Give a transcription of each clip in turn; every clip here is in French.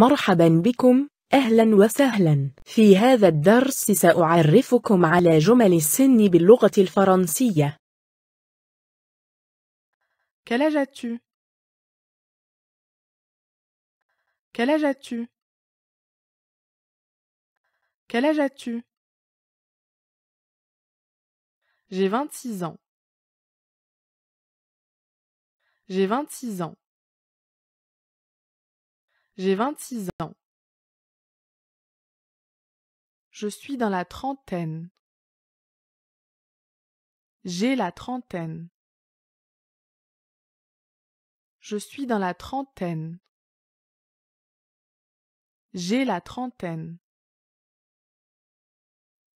مرحبا بكم أهلا وسهلا في هذا الدرس سأعرفكم على جمل السن باللغة الفرنسية Quel âge as-tu Quel âge as-tu Quel âge as-tu J'ai 26 ans. J'ai 26 ans. J'ai 26 ans. Je suis dans la trentaine. J'ai la trentaine. Je suis dans la trentaine. J'ai la trentaine.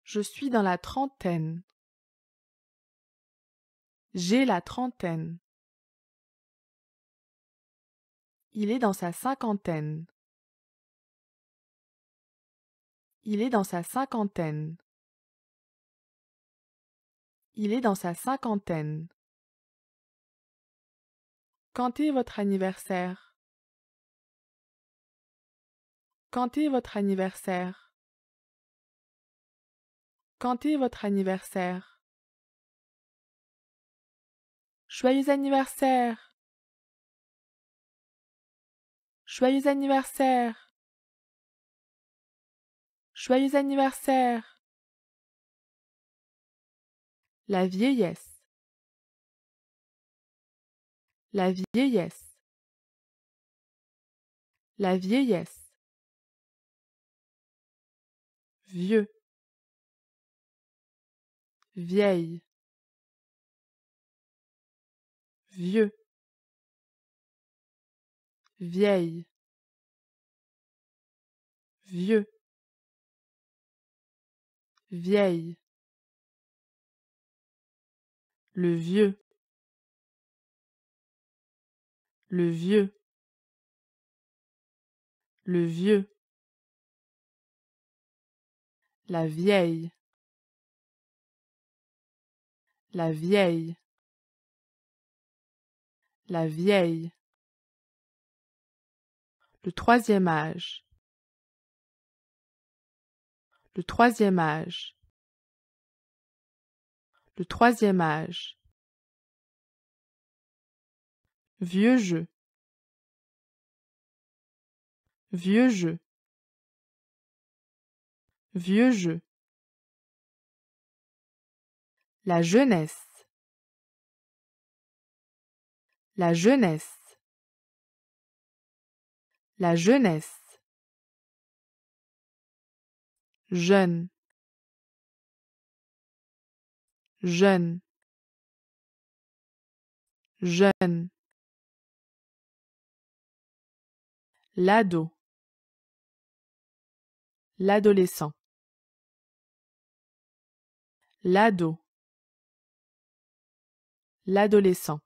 Je suis dans la trentaine. J'ai la trentaine. Il est dans sa cinquantaine. Il est dans sa cinquantaine. Il est dans sa cinquantaine. Quand est votre anniversaire Quand est votre anniversaire Quand est votre anniversaire Joyeux anniversaire Joyeux anniversaire. Joyeux anniversaire. La vieillesse. La vieillesse. La vieillesse. Vieux. Vieille. Vieux vieille, vieux, vieille, le vieux, le vieux, le vieux, la vieille, la vieille, la vieille le troisième âge. Le troisième âge. Le troisième âge. Vieux jeu. Vieux jeu. Vieux jeu. La jeunesse. La jeunesse. La jeunesse. Jeune. Jeune. Jeune. L'ado. L'adolescent. L'ado. L'adolescent.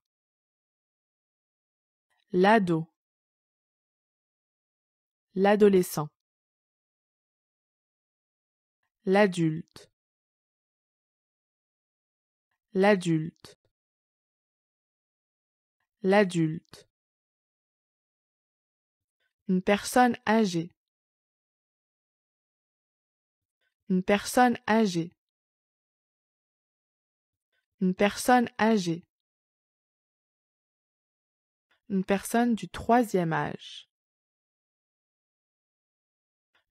L'ado l'adolescent, l'adulte, l'adulte, l'adulte, une personne âgée, une personne âgée, une personne âgée, une personne du troisième âge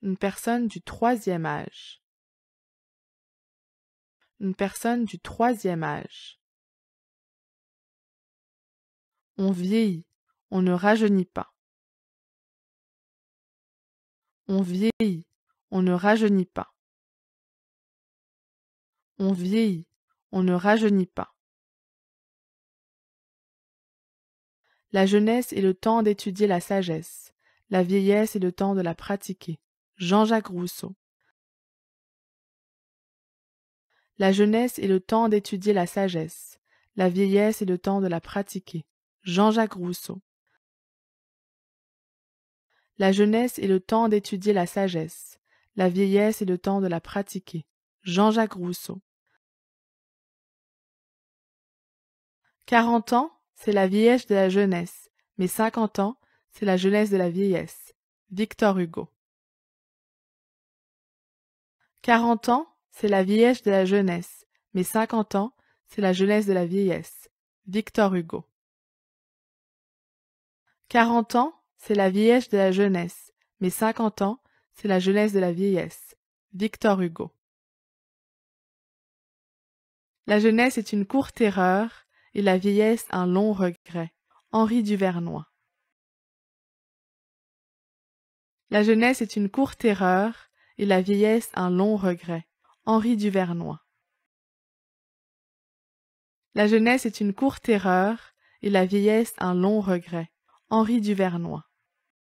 une personne du troisième âge une personne du troisième âge. On vieillit, on ne rajeunit pas. On vieillit, on ne rajeunit pas. On vieillit, on ne rajeunit pas. La jeunesse est le temps d'étudier la sagesse, la vieillesse est le temps de la pratiquer. Jean-Jacques Rousseau. La jeunesse est le temps d'étudier la sagesse, la vieillesse est le temps de la pratiquer. Jean-Jacques Rousseau. La jeunesse est le temps d'étudier la sagesse, la vieillesse est le temps de la pratiquer. Jean-Jacques Rousseau. Quarante ans, c'est la vieillesse de la jeunesse, mais cinquante ans, c'est la jeunesse de la vieillesse. Victor Hugo. Quarante ans, c'est la vieillesse de la jeunesse, mais cinquante ans, c'est la jeunesse de la vieillesse. Victor Hugo. Quarante ans, c'est la vieillesse de la jeunesse, mais cinquante ans, c'est la jeunesse de la vieillesse. Victor Hugo. La jeunesse est une courte erreur et la vieillesse un long regret. Henri Duvernois. La jeunesse est une courte erreur et la vieillesse un long regret. Henri Duvernoy. La jeunesse est une courte erreur et la vieillesse un long regret. Henri Duvernoy.